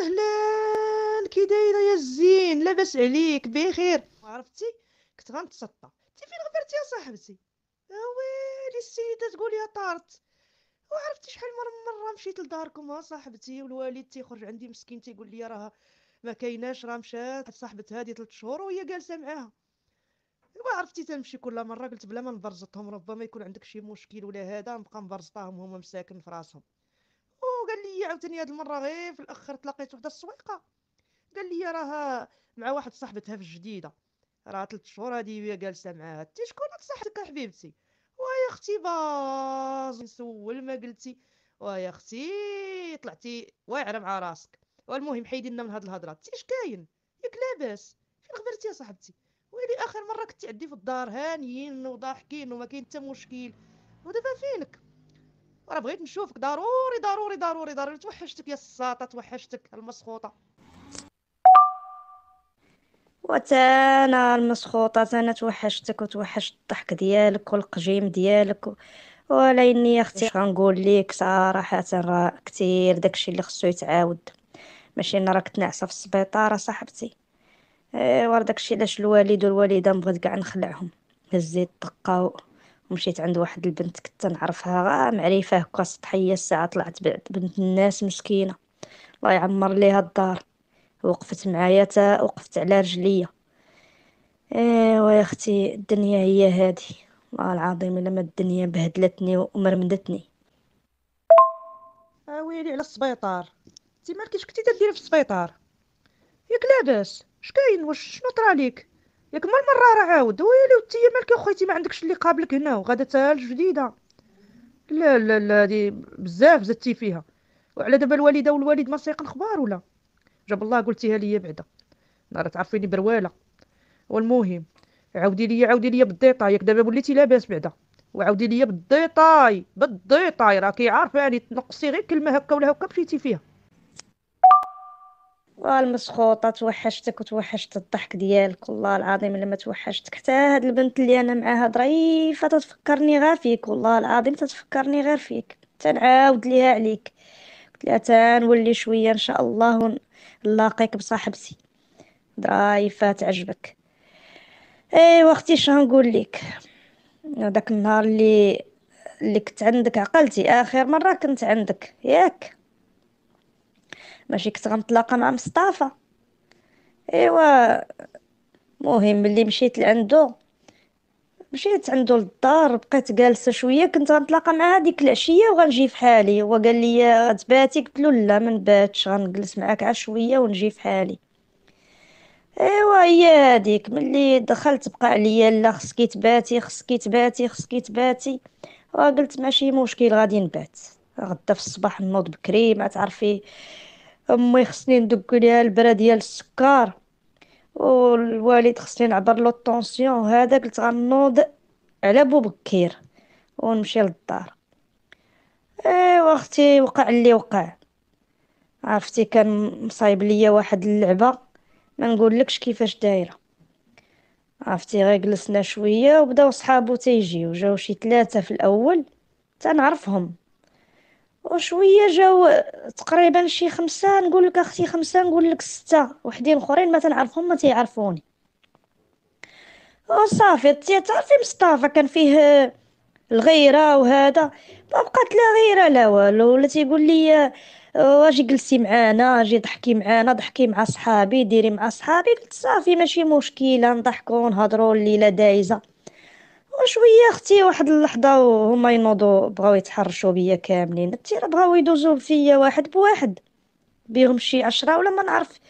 اهلا كي دايره يا الزين لاباس عليك بخير عرفتي كنت غنتسطى انت فين غبرتي يا صاحبتي ويلي السيده تقول يا طارت وعرفتي شحال من مره مشيت لداركم ها صاحبتي والوالد تيخرج عندي مسكين تيقول لي راه ما كايناش راه مشات صاحبتها هذه 3 شهور وهي جالسه معاها وعرفتي تنمشي كل مره قلت بلا ما نبرزطهم ربما يكون عندك شي مشكل ولا هذا نبقى نبرزطهم هما مساكن في راسهم هي عاوتاني هاد المره غير في الاخر تلاقيت وحده السويقه قال لي راها مع واحد صاحبتها في الجديده راه ثلاث شهور هادي وهي جالسه معاها انت شكون صاحبتك يا حبيبتي ويا اختي باز نسول ما قلتي ويا اختي طلعتي واعره مع راسك والمهم حيدينا من هاد الهضره انت اش كاين ياك لاباس فين غبرتي يا صاحبتي ويلي اخر مره كنتي عندي في الدار هانيين وضاحكين وما كاين حتى مشكل ودابا فينك وراه بغيت نشوفك ضروري ضروري ضروري ضروري توحشتك يا الساطه توحشتك المسخوطه وتانا المسخوطة تانا توحشتك وتوحشت الضحك ديالك والقجيم ديالك و... ولاني يا اختي غنقول لك صراحة راه كثير داكشي اللي خصو يتعاود ماشي انا راك ناعسة في السبيطار صاحبتي ايوا داكشي علاش الوالد والوالدة مبغيت كاع نخلعهم هزيت الدقة مشيت عند واحد البنت كنت نعرفها غا معرفه هكا سطحيه الساعه طلعت بعد بنت الناس مسكينه الله يعمر ليها الدار وقفت معايا تا وقفت على رجليا ايوا يا اختي الدنيا هي هادي والله العظيم لما الدنيا بهدلتني ومرمدتني آه، ويلي على السبيطار انت مالكيش كنتي تديري في السبيطار ياك لاباس شكاين واش شنو طراليك ياك مال مره راه عاود ويلي وتي مالك اخويتي ما عندكش اللي قابلك هنا وغدا تال جديده لا لا لا دي بزاف زدتي فيها وعلى دابا الوالده والوالد ما سيقن خبار ولا جاب الله قلتيها ليا بعدا نار تعرفيني برواله والمهم عاودي ليا عاودي ليا بالديطاي ياك دابا وليتي لاباس بعدا وعاودي ليا بالديطاي بالديطاي راكي عارفاني يعني تنقصي غير كلمه هكا ولا هكا مشيتي فيها والمسخوطه توحشتك وتوحشت الضحك ديالك والله العظيم لما توحشتك حتى هاد البنت اللي انا معاها ظريفه تتفكرني غير فيك والله العظيم تتفكرني غير فيك تنعاود ليها عليك قلت لها تنولي شويه ان شاء الله نلاقيك بصاحبتي ظريفه تعجبك ايوا اختي نقول لك داك النهار اللي اللي كنت عندك عقلتي اخر مره كنت عندك ياك ماشي كنت غنتلاقى مع مصطفى ايوا المهم ملي مشيت لعندو مشيت عندو للدار بقيت جالسه شويه كنت غنتلاقى معاه ديك العشيه وغنجي فحالي هو قال لي غتباتي قلت له لا ما نباتش غنجلس معاك عا شويه ونجي فحالي ايوا هي هذيك ملي دخلت بقى عليا لا خصك تباتي خصك تباتي خصك تباتي وقلت ماشي مشكل غادي نبات غدا في الصباح نوض بكري ما تعرفي امي خصني ندق ليها البرا ديال السكر والوالد خصني نعبر له الطونسيون هذا قلت غنوض على بو بكير ونمشي للدار ايوا اختي وقع اللي وقع عرفتي كان مصايب ليا واحد اللعبه ما نقولكش كيفاش دايره عرفتي غير جلسنا شويه وبداو صحابو تيجيو جاو شي ثلاثه في الاول تنعرفهم وشويه جاو تقريبا شي خمسه نقول لك اختي خمسه نقول لك سته وحدين اخرين ما تنعرفهم ما تيعرفوني وصافي تعرفي مصطفى كان فيه الغيره وهذا ما بقات لا غيره لا والو ولا تيقول لي آه، واجي جلسي معانا اجي ضحكي معانا ضحكي مع صحابي ديري مع صحابي قلت صافي ماشي مشكله نضحكوا نهضروا الليله دايزه وشويه اختي واحد اللحظه وهما ينوضوا بغاو يتحرشوا بيا كاملين انت راه بغاو يدوزوا فيا واحد بواحد بيهم شي عشرة ولا ما نعرف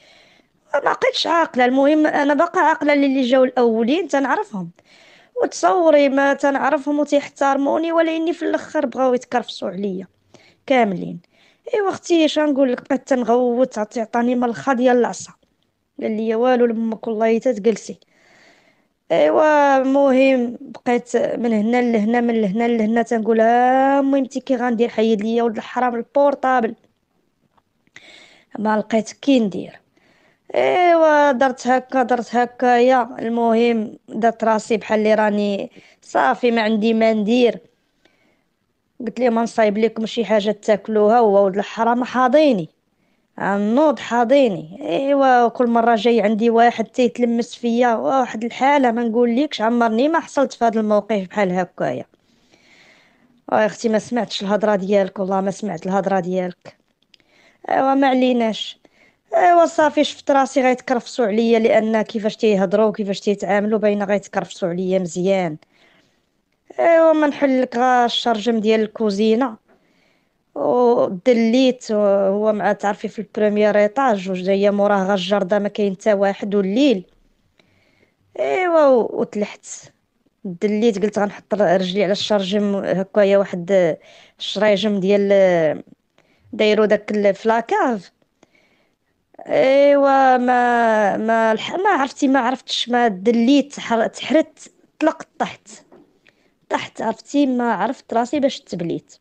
ما بقيتش عاقله المهم انا باقا عاقله اللي جاو الاولين تنعرفهم وتصوري ما تنعرفهم وتيحترموني ولا اني في الاخر بغاو يتكرفصوا عليا كاملين ايوا اختي اش نقول لك بقيت تنغوت تعطيني من الخا ديال العصا قال لي والو لمك والله تتجلسي ايوا المهم بقيت من هنا لهنا من لهنا لهنا تنقول امي آه، متي كي غندير حيد ليا ولد الحرام البورطابل ما لقيت كي ندير ايوا درت هكا درت هكا يا المهم درت راسي بحال اللي راني صافي ما عندي ما ندير قلت ما نصايب لكم شي حاجه تاكلوها هو ولد الحرام حاضيني نوض حاضيني ايوا كل مره جاي عندي واحد تيتلمس فيا واحد الحاله ما نقولكش عمرني ما حصلت في هذا الموقف بحال هكايا اه اختي ما سمعتش الهضره ديالك والله ما سمعت الهضره ديالك ايوا ما عليناش ايوا صافي شفت راسي غيتكرفصوا عليا لان كيفاش تيهضروا وكيفاش تيتعاملوا باينه غيتكرفصوا عليا مزيان ايوا ما نحلك غا الشرجم ديال الكوزينه ودليت هو مع تعرفي في البريمير ايطاج وجايه موراه غا الجرده ما كاين حتى واحد والليل ايوا وتلحت دليت قلت غنحط رجلي على الشرجم هكايا واحد الشريجم ديال دايرو داك الفلاكاف ايوا ما ما ما عرفتي ما عرفتش ما دليت تحرت طلقت طحت طحت عرفتي ما عرفت راسي باش تبليت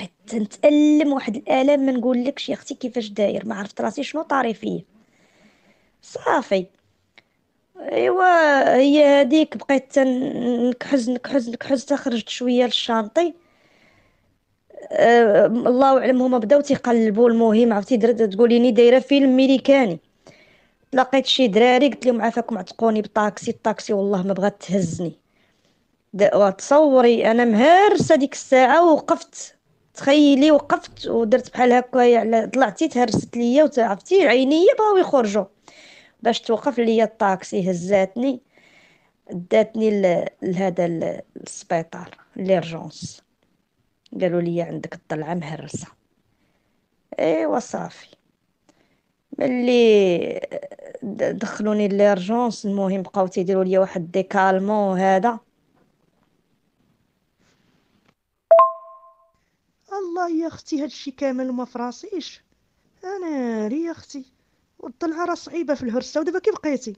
بقيت نتالم واحد الالم ما نقولكش يا اختي كيفاش داير ما عرفت راسي شنو طاري فيه صافي ايوا هي هذيك بقيت نكحز نكحز نكحز خرجت شويه للشانطي أه الله اعلم هما بداو تيقلبوا المهم عرفتي تقوليني دايره فيلم ميريكاني تلاقيت شي دراري قلت لهم عافاكم عتقوني بالطاكسي الطاكسي والله ما بغات تهزني تصوري انا مهرسه ديك الساعه وقفت تخيلي وقفت ودرت بحال هكايا على طلعتي تهرست ليا وتعرفتي عينيا بغاو يخرجوا باش توقف ليا الطاكسي هزاتني داتني لهذا السبيطار ليرجونس قالوا لي عندك الضلعه مهرسه ايوا صافي ملي دخلوني ليرجونس المهم بقاو تيديروا لي واحد ديكالمون وهذا والله يا اختي هادشي كامل وما فراسيش انا ري اختي والطلعه راه صعيبه في الهرسه ودابا كي بقيتي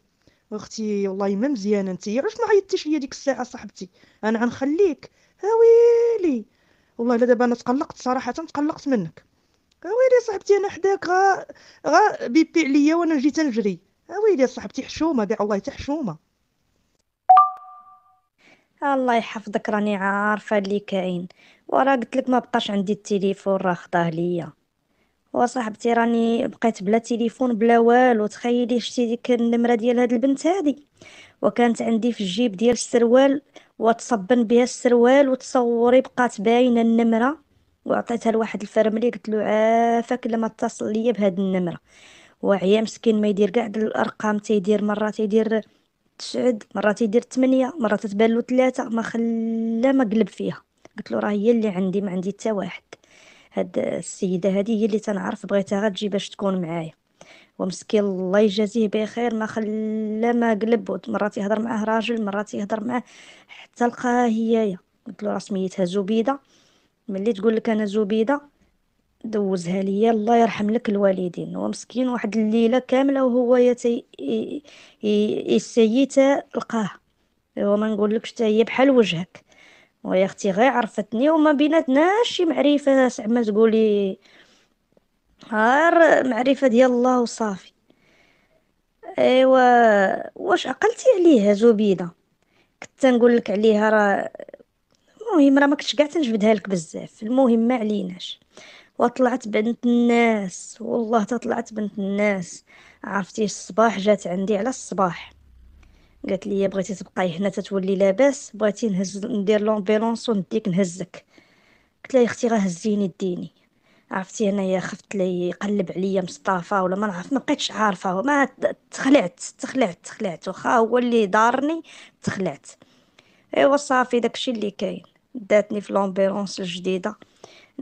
اختي والله ما مزيانه انت علاش ما عيطتيش ليا ديك الساعه صاحبتي انا غنخليك هاويلي والله الا دابا انا تقلقت صراحه تقلقت منك هاويلي صاحبتي انا حداك غا غا بيبي عليا وانا جيت نجري هاويلي صاحبتي حشومه كاع والله تحشومه حشومه الله يحفظك راني عارفه اللي كاين وراه قلت لك ما بقاش عندي التليفون راه خطاه ليا وصاحبتي راني بقيت بلا تليفون بلا والو تخيلي شتي ديك النمره ديال هاد البنت هادي وكانت عندي في الجيب ديال السروال وتصبن بها السروال وتصوري بقات باينه النمره وعطيتها لواحد الفرملي قلت له عافاك لما اتصل ليا بهاد النمره وعيا مسكين ما يدير قاعد الارقام تيدير مره تيدير تسعود مرات يدير ثمانية مرات تبان له ثلاثة ما خلا ما قلب فيها قلت له راه هي اللي عندي ما عندي حتى واحد هاد السيده هذه هي اللي تنعرف بغيتها غير تجي باش تكون معايا ومسكين الله يجازيه بخير ما خلا ما قلب مرات يهضر معاه راجل مرات يهضر معاه حتى لقاها هي قلت له راه سميتها زبيده ملي تقول لك انا زبيده دوزها ليا الله يرحم لك الوالدين هو مسكين واحد الليله كامله وهو يتي يسيتا لقاه وما ما نقولكش حتى هي بحال وجهك ويا اختي غير عرفتني وما بيناتناش شي معرفه زعما تقولي غير معرفه ديال الله وصافي ايوا واش عقلتي عليها زبيده كنت نقول لك عليها راه المهم راه ما كنتش كاع تنجبدها لك بزاف المهم ما عليناش وطلعت بنت الناس والله تطلعت بنت الناس عرفتي الصباح جات عندي على الصباح قالت لي بغيتي تبقاي هنا تتولي لاباس بغيتي نهز ندير لومبيلونس ونديك نهزك قلت لها اختي راه هزيني ديني عرفتي انايا خفت لي يقلب عليا مصطفى ولا ما نعرف ما بقيتش عارفه ما تخلعت تخلعت تخلعت واخا هو اللي دارني تخلعت ايوا صافي داكشي اللي كاين داتني في لومبيرونس الجديده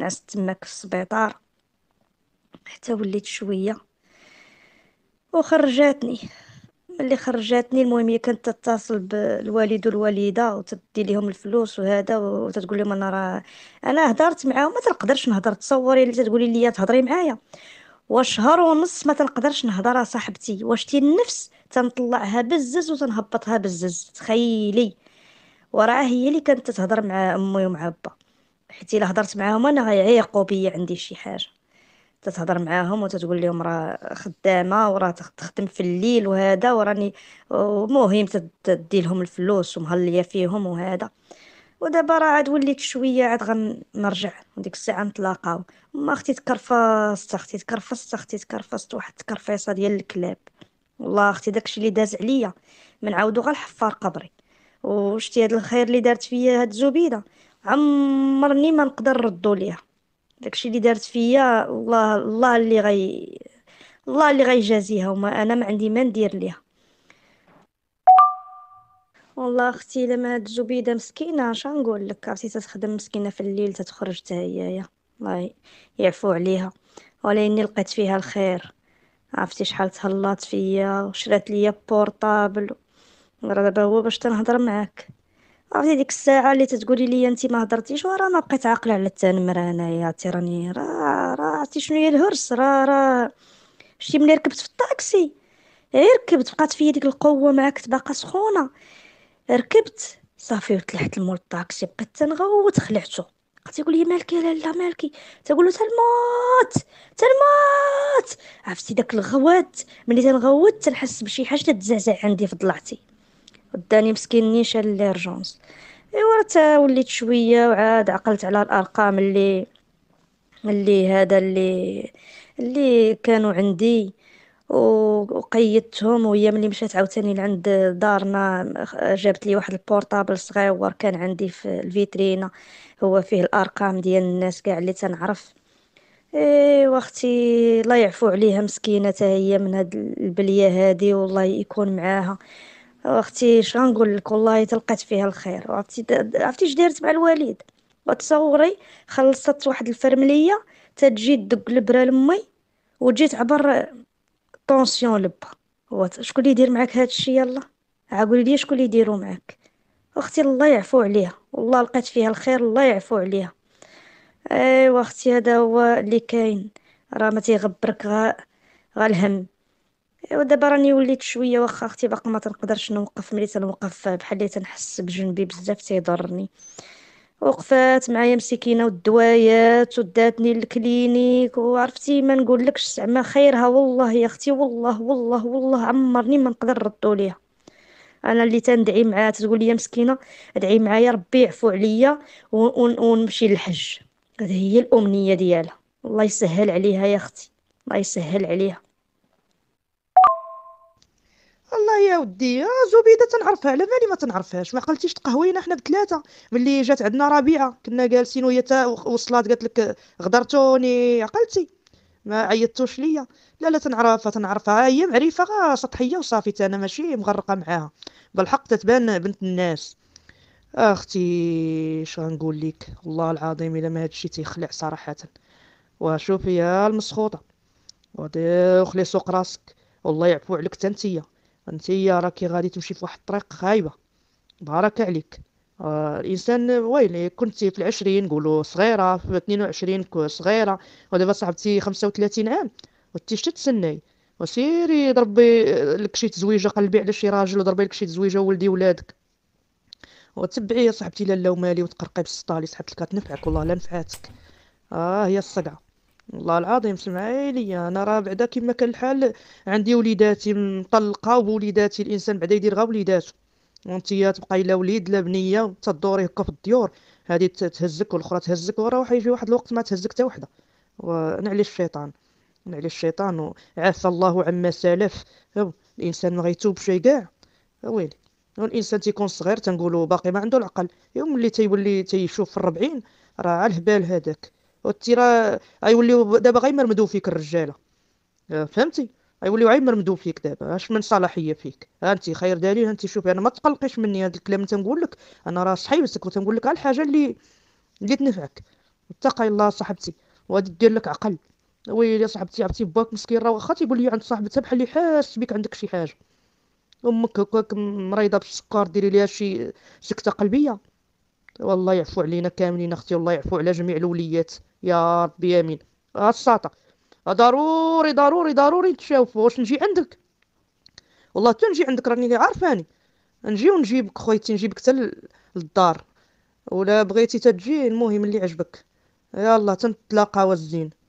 نعست تماك في السبيطار حتى وليت شويه وخرجاتني ملي خرجاتني المهم هي كانت تتصل بالوالد والوالده وتدي لهم الفلوس وهذا وتتقول لهم انا راه انا هضرت معاهم ما تنقدرش نهضر تصوري اللي تقولي لي تهضري معايا وشهر ونص ما تنقدرش نهضر صاحبتي تي النفس تنطلعها بزز وتنهبطها بزز تخيلي وراه هي اللي كانت تهضر مع امي ومع با حيت الا هضرت معاهم انا غيعيقوا بيا عندي شي حاجه تتهضر معاهم وتتقول لهم راه خدامه وراه تخدم في الليل وهذا وراني مهم تدي لهم الفلوس ومهليه فيهم وهذا ودابا راه عاد وليت شويه عاد غنرجع وديك الساعه نتلاقاو ما اختي تكرفست اختي تكرفست اختي تكرفست واحد التكرفيصه ديال الكلاب والله اختي داكشي اللي داز عليا منعاودو غير الحفار قبري وشتي هاد الخير اللي دارت فيا هاد زبيده عمرني ما نقدر نردو ليها داكشي اللي دارت فيا الله الله اللي غي الله اللي غيجازيها وما انا ما عندي ما ندير ليها والله اختي لما هاد الزبيده مسكينه اش نقول لك عرفتي تخدم مسكينه في الليل تتخرج حتى هي الله يعفو عليها ولا اني لقيت فيها الخير عرفتي شحال تهلات فيا وشرات ليا بورطابل دابا هو باش تنهضر معاك عرفتي ديك الساعه اللي تتقولي لي انت ما هضرتيش وراه ما بقيت عاقله على التنمر انايا عرفتي راني راه راه عرفتي شنو هي الهرس راه راه شتي ملي ركبت في الطاكسي غير إيه، ركبت بقات فيا ديك القوه معاك كنت باقا سخونه ركبت صافي وطلعت لمول الطاكسي بقيت تنغوت خلعتو قلت يقول لي مالكي لا لا مالكي تقول له تنموت تنموت عرفتي داك الغوات ملي تنغوت تنحس بشي حاجه تزعزع عندي في ضلعتي وداني مسكين نيشان ليرجونس ايوا حتى وليت شويه وعاد عقلت على الارقام اللي اللي هذا اللي اللي كانوا عندي وقيدتهم وهي ملي مشات عاوتاني لعند دارنا جابت لي واحد البورطابل صغير كان عندي في الفيترينا هو فيه الارقام ديال الناس كاع اللي تنعرف ايوا اختي الله يعفو عليها مسكينه هي من هاد البليه هادي والله يكون معاها اختي غنقول لك والله تلقات فيها الخير عرفتي عرفتي اش دارت مع الوالد وتصوري خلصت واحد الفرمليه تجي تدق البرا لمي وجيت تعبر طونسيون لبا شكون اللي يدير معاك هذا الشيء يلا عقولي لي شكون اللي يديروا معاك اختي الله يعفو عليها والله لقات فيها الخير الله يعفو عليها ايوا اختي هذا هو اللي كاين راه ما تيغبرك غا غا الهم ايوا دابا راني وليت شويه واخا اختي باقا ما تنقدرش نوقف ملي تنوقف بحال اللي تنحس بجنبي بزاف تيضرني وقفات معايا مسكينه والدوايات وداتني للكلينيك وعرفتي ما نقول لكش زعما خيرها والله يا اختي والله والله والله عمرني ما نقدر نردو ليها انا اللي تندعي معاها تقول لي مسكينه ادعي معايا ربي يعفو عليا ونمشي للحج هذه هي الامنيه ديالها الله يسهل عليها يا اختي الله يسهل عليها يا ودي آه، زبيده تنعرفها على بالي ما تنعرفهاش ما قلتيش تقهوينا حنا بثلاثه ملي جات عندنا ربيعه كنا جالسين وهي وصلات قالت لك غدرتوني عقلتي ما عيطتوش ليا لا لا تنعرفها تنعرفها هي معرفه سطحيه وصافي انا ماشي مغرقه معاها بالحق تتبان بنت الناس اختي شنو لك والله العظيم الا ما هادشي تيخلع صراحه وشوفي يا المسخوطه ودي خلي سوق راسك والله يعفو عليك تنتيه انتي راكي غادي تمشي في واحد الطريق خايبه بارك عليك آه الانسان ويلي كنتي في العشرين نقولوا صغيره في 22 صغيره ودابا صاحبتي 35 عام وانت شتا تسناي وسيري ضربي لك شي تزويجه قلبي على شي راجل وضربي لك شي تزويجه ولدي ولادك وتبعي يا صاحبتي لالا ومالي وتقرقي بالسطالي صاحبتك كتنفعك والله لا نفعاتك اه هي الصقعه والله العظيم سمعي ليا انا راه بعدا كيما كان الحال عندي وليداتي مطلقه ووليداتي الانسان بعدا يدير غا وليداتو وانتيا تبقى الا وليد لا بنيه تدوري هكا في الديور هادي تهزك والاخرى تهزك وراه يجي واحد الوقت ما تهزك حتى وحده ونعلي الشيطان نعلي الشيطان وعفى الله عما سلف الانسان ما شي كاع ويلي والانسان تيكون صغير تنقولوا باقي ما عنده العقل يوم اللي تيولي تيشوف في الربعين راه على الهبال هذاك وتي راه غيوليو دابا غيمرمدو فيك الرجاله آه، فهمتي غيوليو مرمدو فيك دابا اش من صلاحيه فيك انت خير دليل انت شوفي انا ما تقلقيش مني هذا الكلام تنقول لك انا راه صحيبتك وتنقول لك على الحاجه اللي اللي تنفعك اتقي الله صاحبتي وغادي دير لك عقل ويلي صاحبتي عرفتي باك مسكين راه واخا تيقول لي عند صاحبتها بحال اللي حاس بك عندك شي حاجه امك هكاك مريضه بالسكر ديري ليها شي سكته قلبيه والله يعفو علينا كاملين اختي والله يعفو على جميع الوليات يا ربي يا ها الساطة ضروري ضروري ضروري تشوف واش نجي عندك والله حتى نجي عندك راني عارفاني نجي ونجيبك خويتي نجيبك حتى للدار ولا بغيتي تجي المهم اللي عجبك يلا تنتلاقاو الزين